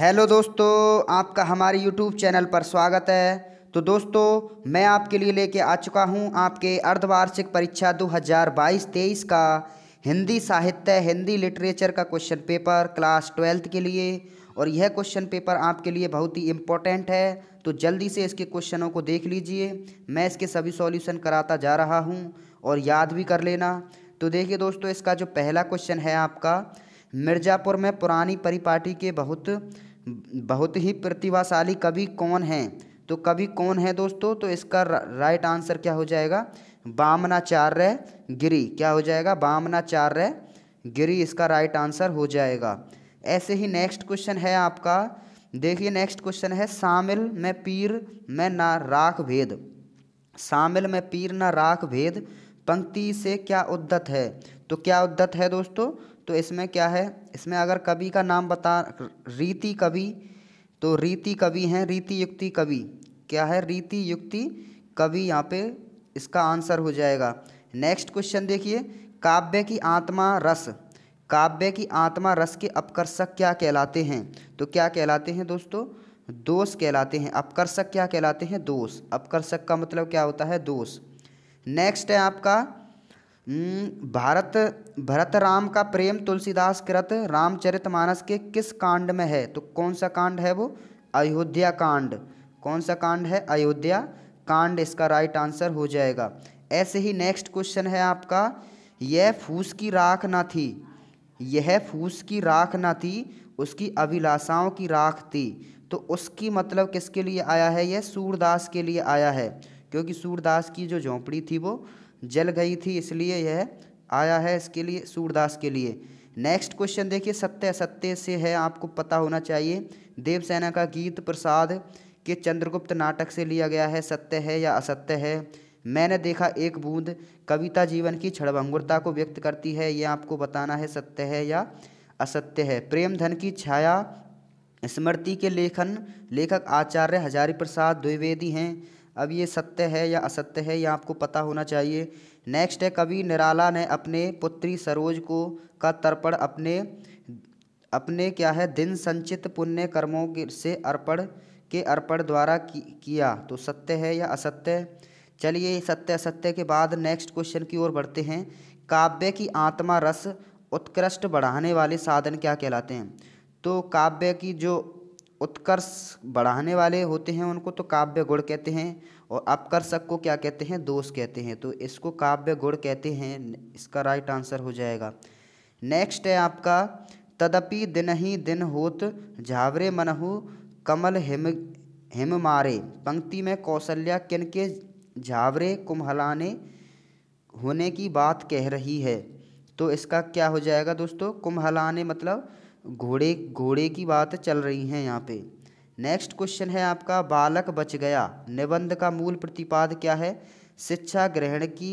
hello दोस्तों आपका हमारे यूट्यूब चैनल पर स्वागत है तो दोस्तों मैं आपके लिए लेके आ चुका हूं आपके अर्धवार्षिक परीक्षा 2022-23 का हिंदी साहित्य हिंदी लिटरेचर का क्वेश्चन पेपर क्लास ट्वेल्थ के लिए और यह क्वेश्चन पेपर आपके लिए बहुत ही इम्पोर्टेंट है तो जल्दी से इसके क्वेश्चनों को देख लीजिए मैं इसके सभी सॉल्यूशन कराता जा रहा हूँ और याद भी कर लेना तो देखिए दोस्तों इसका जो पहला क्वेश्चन है आपका मिर्ज़ापुर में पुरानी परिपाटी के बहुत बहुत ही प्रतिभाशाली कवि कौन है तो कवि कौन है दोस्तों तो इसका राइट आंसर क्या हो जाएगा बामनाचार्य गिरी क्या हो जाएगा बामनाचार्य गिरी इसका राइट आंसर हो जाएगा ऐसे ही नेक्स्ट क्वेश्चन है आपका देखिए नेक्स्ट क्वेश्चन है शामिल में पीर में ना राख भेद शामिल में पीर ना राख भेद पंक्ति से क्या उद्दत है तो क्या उद्दत है दोस्तों तो इसमें क्या है इसमें अगर कवि का नाम बता रीति कवि तो रीति कवि हैं रीति युक्ति कवि क्या है रीति युक्ति कवि यहाँ पे इसका आंसर हो जाएगा नेक्स्ट क्वेश्चन देखिए काव्य की आत्मा रस काव्य की आत्मा रस के अपकर्षक क्या कहलाते हैं तो क्या कहलाते हैं दोस्तों दोष कहलाते हैं अपकर्षक क्या कहलाते हैं दोष अपकर्षक का मतलब क्या होता है दोष नेक्स्ट है आपका हम्म, भारत भरत राम का प्रेम तुलसीदास कृत रामचरितमानस के किस कांड में है तो कौन सा कांड है वो अयोध्या कांड कौन सा कांड है अयोध्या कांड इसका राइट आंसर हो जाएगा ऐसे ही नेक्स्ट क्वेश्चन है आपका यह फूस की राख ना थी यह फूस की राख ना थी उसकी अभिलाषाओं की राख थी तो उसकी मतलब किसके लिए आया है यह सूरदास के लिए आया है क्योंकि सूरदास की जो झोंपड़ी थी वो जल गई थी इसलिए यह आया है इसके लिए सूरदास के लिए नेक्स्ट क्वेश्चन देखिए सत्य असत्य से है आपको पता होना चाहिए देवसेना का गीत प्रसाद के चंद्रगुप्त नाटक से लिया गया है सत्य है या असत्य है मैंने देखा एक बूंद कविता जीवन की क्षणभंगुरता को व्यक्त करती है यह आपको बताना है सत्य है या असत्य है प्रेम धन की छाया स्मृति के लेखन लेखक आचार्य हजारी प्रसाद द्विवेदी हैं अब ये सत्य है या असत्य है यह आपको पता होना चाहिए नेक्स्ट है कवि निराला ने अपने पुत्री सरोज को का तर्पण अपने अपने क्या है दिन संचित पुण्य कर्मों के से अर्पण के अर्पण द्वारा कि, किया तो सत्य है या असत्य चलिए सत्य असत्य के बाद नेक्स्ट क्वेश्चन की ओर बढ़ते हैं काव्य की आत्मा रस उत्कृष्ट बढ़ाने वाले साधन क्या कहलाते हैं तो काव्य की जो उत्कर्ष बढ़ाने वाले होते हैं उनको तो काव्य गुण कहते हैं और अपकर्षक को क्या कहते हैं दोष कहते हैं तो इसको काव्य गुण कहते हैं इसका राइट आंसर हो जाएगा नेक्स्ट है आपका तदपि दिन ही दिन होत झावरे मनहु कमल हिम हिम मारे पंक्ति में कौशल्या किन के झावरे कुम्हलाने होने की बात कह रही है तो इसका क्या हो जाएगा दोस्तों कुम्हलाने मतलब घोड़े घोड़े की बात चल रही है यहाँ पे नेक्स्ट क्वेश्चन है आपका बालक बच गया निबंध का मूल प्रतिपाद क्या है शिक्षा ग्रहण की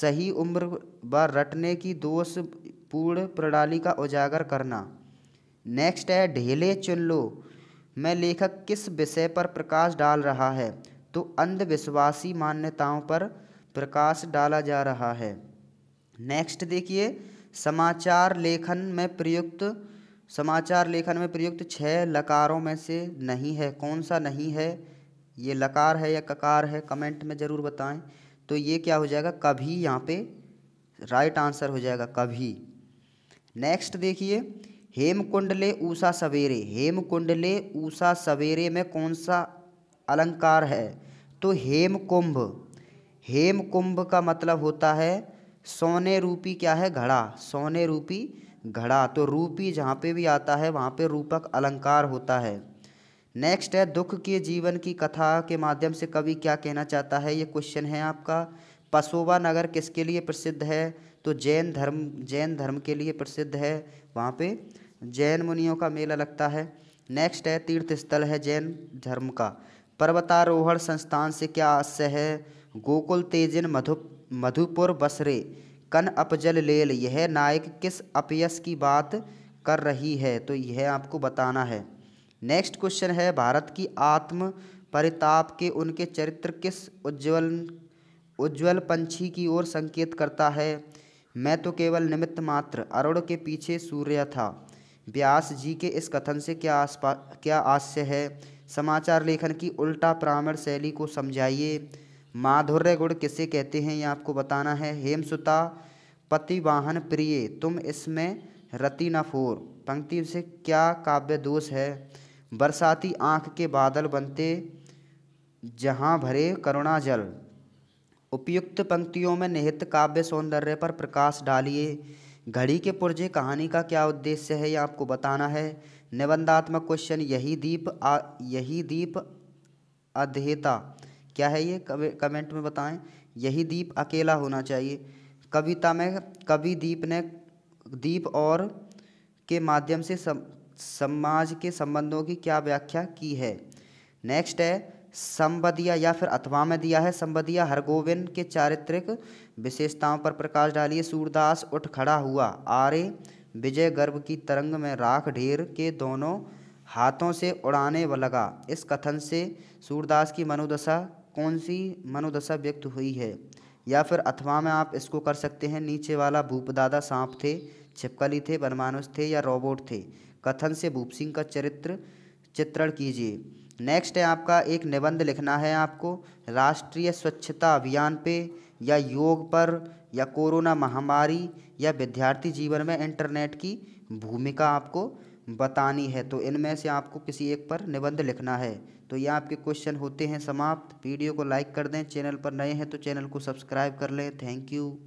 सही उम्र व रटने की दोष पूर्ण प्रणाली का उजागर करना नेक्स्ट है ढेले चुन लो में लेखक किस विषय पर प्रकाश डाल रहा है तो अंधविश्वासी मान्यताओं पर प्रकाश डाला जा रहा है नेक्स्ट देखिए समाचार लेखन में प्रयुक्त समाचार लेखन में प्रयुक्त छह लकारों में से नहीं है कौन सा नहीं है ये लकार है या ककार है कमेंट में ज़रूर बताएं तो ये क्या हो जाएगा कभी यहाँ पे राइट आंसर हो जाएगा कभी नेक्स्ट देखिए हेम कुंडले ऊषा सवेरे हेम कुंडले ऊषा सवेरे में कौन सा अलंकार है तो हेम कुंभ हेम कुंभ का मतलब होता है सोने रूपी क्या है घड़ा सोने रूपी घड़ा तो रूपी जहाँ पे भी आता है वहाँ पे रूपक अलंकार होता है नेक्स्ट है दुख के जीवन की कथा के माध्यम से कवि क्या कहना चाहता है ये क्वेश्चन है आपका पसोवा नगर किसके लिए प्रसिद्ध है तो जैन धर्म जैन धर्म के लिए प्रसिद्ध है वहाँ पे जैन मुनियों का मेला लगता है नेक्स्ट है तीर्थ स्थल है जैन धर्म का पर्वतारोहण संस्थान से क्या आशय है गोकुल तेजिन मधु मधुपुर बसरे कन अपजल लेल यह नायक किस अपयस की बात कर रही है तो यह आपको बताना है नेक्स्ट क्वेश्चन है भारत की आत्म परिताप के उनके चरित्र किस उज्ज्वल उज्ज्वल पंछी की ओर संकेत करता है मैं तो केवल निमित्त मात्र अरुण के पीछे सूर्य था व्यास जी के इस कथन से क्या आसपा क्या आशय है समाचार लेखन की उल्टा प्रामण शैली को समझाइए माधुर्य गुण किसे कहते हैं ये आपको बताना है हेमसुता पतिवाहन प्रिय तुम इसमें रति न फोर पंक्ति से क्या काव्य दोष है बरसाती आँख के बादल बनते जहाँ भरे करुणा जल उपयुक्त पंक्तियों में निहित काव्य सौंदर्य पर प्रकाश डालिए घड़ी के पुर्जे कहानी का क्या उद्देश्य है ये आपको बताना है निबंधात्मक क्वेश्चन यही दीप आ यही दीप अधेता क्या है ये कमेंट में बताएं यही दीप अकेला होना चाहिए कविता में कवि दीप ने दीप और के माध्यम से सम, समाज के संबंधों की क्या व्याख्या की है नेक्स्ट है संबदिया या फिर अथवा में दिया है संबदिया हरगोविंद के चारित्रिक विशेषताओं पर प्रकाश डालिए सूरदास उठ खड़ा हुआ आर्य विजय गर्भ की तरंग में राख ढेर के दोनों हाथों से उड़ाने व लगा इस कथन से सूरदास की मनोदशा कौन सी मनोदशा व्यक्त हुई है या फिर अथवा में आप इसको कर सकते हैं नीचे वाला भूप दादा सांप थे छिपकली थे बनमानुष थे या रोबोट थे कथन से भूप सिंह का चरित्र चित्रण कीजिए नेक्स्ट है आपका एक निबंध लिखना है आपको राष्ट्रीय स्वच्छता अभियान पे या योग पर या कोरोना महामारी या विद्यार्थी जीवन में इंटरनेट की भूमिका आपको बतानी है तो इनमें से आपको किसी एक पर निबंध लिखना है तो ये आपके क्वेश्चन होते हैं समाप्त वीडियो को लाइक कर दें चैनल पर नए हैं तो चैनल को सब्सक्राइब कर लें थैंक यू